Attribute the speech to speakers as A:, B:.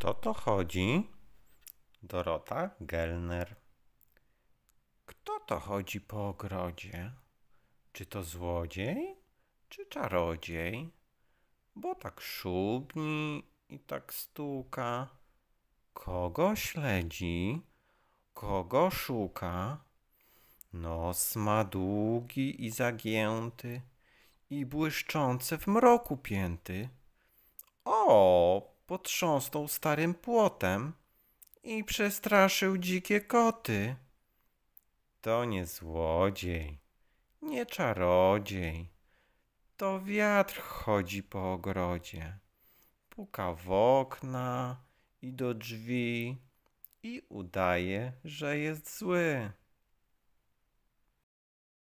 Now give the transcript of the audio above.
A: kto to chodzi? Dorota Gelner. Kto to chodzi po ogrodzie? Czy to złodziej, czy czarodziej? Bo tak szubni i tak stuka. Kogo śledzi? Kogo szuka? Nos ma długi i zagięty i błyszczące w mroku pięty. O, potrząsnął starym płotem i przestraszył dzikie koty. To nie złodziej, nie czarodziej.
B: To wiatr
A: chodzi po ogrodzie, puka w okna i do drzwi i udaje,
B: że jest
C: zły.